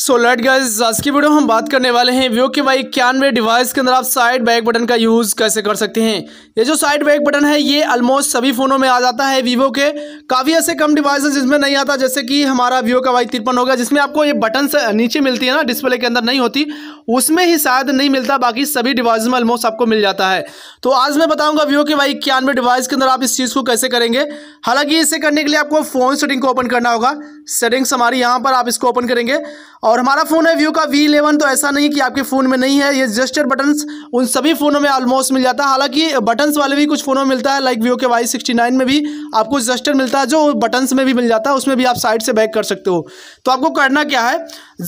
so let guys आज की video हम बात करने वाले हैं व्यू के वाई इक्यानवे डिवाइस के अंदर आप साइड बैक बटन का यूज़ कैसे कर सकते हैं ये जो साइड बैक बटन है ये ऑलमोस्ट सभी फ़ोनों में आ जाता है वीवो के काफ़ी ऐसे कम डिवाइस जिसमें नहीं आता जैसे कि हमारा वीवो का वाई तिरपन होगा जिसमें आपको ये बटन नीचे मिलती है ना डिस्प्ले के अंदर नहीं होती उसमें ही शायद नहीं मिलता बाकी सभी डिवाइस में ऑलमोस्ट आपको मिल जाता है तो आज मैं बताऊँगा वीवो के वाई इक्यानवे डिवाइस के अंदर आप इस चीज़ को कैसे करेंगे हालांकि इसे करने के लिए आपको फ़ोन सेटिंग को ओपन करना होगा सेटिंग्स हमारी यहाँ पर आप इसको ओपन करेंगे और हमारा फ़ोन है व्यू का वी इलेवन तो ऐसा नहीं कि आपके फ़ोन में नहीं है ये जस्टर बटन्स उन सभी फ़ोनों में ऑलमोस्ट मिल जाता है हालांकि बटन्स वाले भी कुछ फ़ोनों में मिलता है लाइक व्यू के वाई सिक्सटी नाइन में भी आपको जस्टर मिलता है जो बटन्स में भी मिल जाता है उसमें भी आप साइड से बैक कर सकते हो तो आपको करना क्या है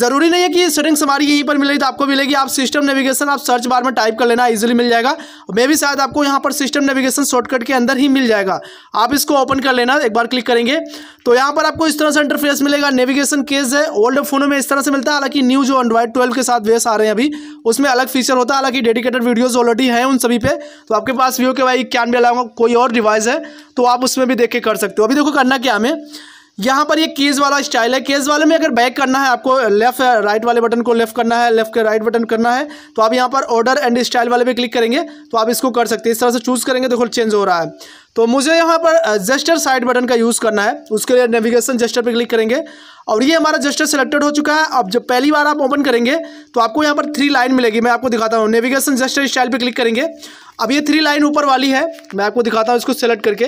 ज़रूरी नहीं है कि सेटिंग्स हमारी यहीं पर मिलेगी तो आपको मिलेगी आप सिस्टम नेविगेशन आप सर्च बार में टाइप कर लेना ईजिली मिल जाएगा मे भी शायद आपको यहाँ पर सिस्टम नेविगेशन शॉर्टकट के अंदर ही मिल जाएगा आप इसको ओपन कर लेना एक बार क्लिक करेंगे तो यहाँ पर आपको इस तरह से इंटरफेस मिलेगा नेविगेशन केस है ओल्ड फोनों में इस तरह से मिलता है हालांकि न्यू जो एंड्रॉइड ट्वेल्व के साथ वेस आ रहे हैं अभी उसमें अलग फीचर होता है हालांकि डेडिकेटेड वीडियोज़ ऑलरेडी हैं उन सभी पे तो आपके पास व्यू के भाई कैन भी अलावा कोई और डिवाइस है तो आप उसमें भी देख के कर सकते हो अभी देखो करना क्या हमें यहाँ पर ये केज वाला स्टाइल है केज वाले में अगर बैक करना है आपको लेफ्ट राइट वाले बटन को लेफ्ट करना है लेफ्ट के राइट बटन करना है तो आप यहाँ पर ऑर्डर एंड स्टाइल वाले पे क्लिक करेंगे तो आप इसको कर सकते हैं इस तरह से चूज़ करेंगे देखो चेंज हो रहा है तो मुझे यहाँ पर जस्टर साइड बटन का यूज़ करना है उसके लिए नेविगेशन जस्टर पर क्लिक करेंगे और ये हमारा जस्टर सेलेक्टेड हो चुका है अब जब पहली बार आप ओपन करेंगे तो आपको यहाँ पर थ्री लाइन मिलेगी मैं आपको दिखाता हूँ नेविगेशन जस्टर स्टाइल पर क्लिक करेंगे अब ये थ्री लाइन ऊपर वाली है मैं आपको दिखाता हूँ इसको सेलेक्ट करके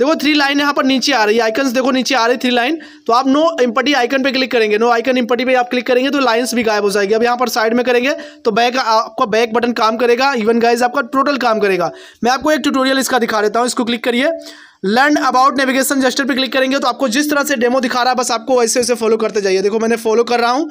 देखो थ्री लाइन यहाँ पर नीचे आ रही है आइकन्स देखो नीचे आ रही थ्री लाइन तो आप नो इम्पटी आइकन पे क्लिक करेंगे नो आइकन इम्पटी पे आप क्लिक करेंगे तो लाइंस भी गायब हो जाएगी अब यहाँ पर साइड में करेंगे तो बैक आपका बैक बटन काम करेगा इवन गाइज आपका टोटल काम करेगा मैं आपको एक ट्यूटोरियल इसका दिखा देता हूँ इसको क्लिक करिए लर्न अबाउट नेविगेशन जस्टर पे क्लिक करेंगे तो आपको जिस तरह से डेमो दिखा रहा है बस आपको वैसे वैसे फॉलो करते जाइए देखो मैंने फॉलो कर रहा हूँ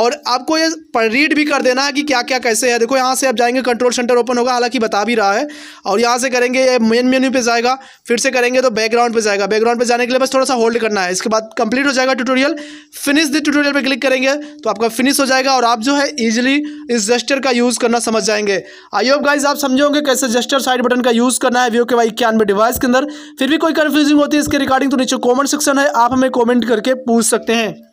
और आपको ये रीड भी कर देना है कि क्या क्या कैसे है देखो यहाँ से आप जाएंगे कंट्रोल सेंटर ओपन होगा हालांकि बता भी रहा है और यहाँ से करेंगे ये मेन मेन्यू पर जाएगा फिर से करेंगे तो बैकग्राउंड पर जाएगा बैकग्राउंड पर जाने के लिए बस थोड़ा सा होल्ड करना है इसके बाद कंप्लीट हो जाएगा ट्यूटोरियल फिनिश द ट्यूटोरियल पर क्लिक करेंगे तो आपका फिनिश हो जाएगा और आप जो है ईजिली इस जस्टर का यूज़ करना समझ जाएंगे आई होप गाइज आप समझोगे कैसे जस्टर साइड बटन का यूज़ करना है व्यू के वाई इक्यानवे डिवाइस के अंदर फिर भी कोई कन्फ्यूजिंग होती है इसके रिगार्डिंग तो नीचे कॉमेंट सेक्शन है आप हमें कॉमेंट करके पूछ सकते हैं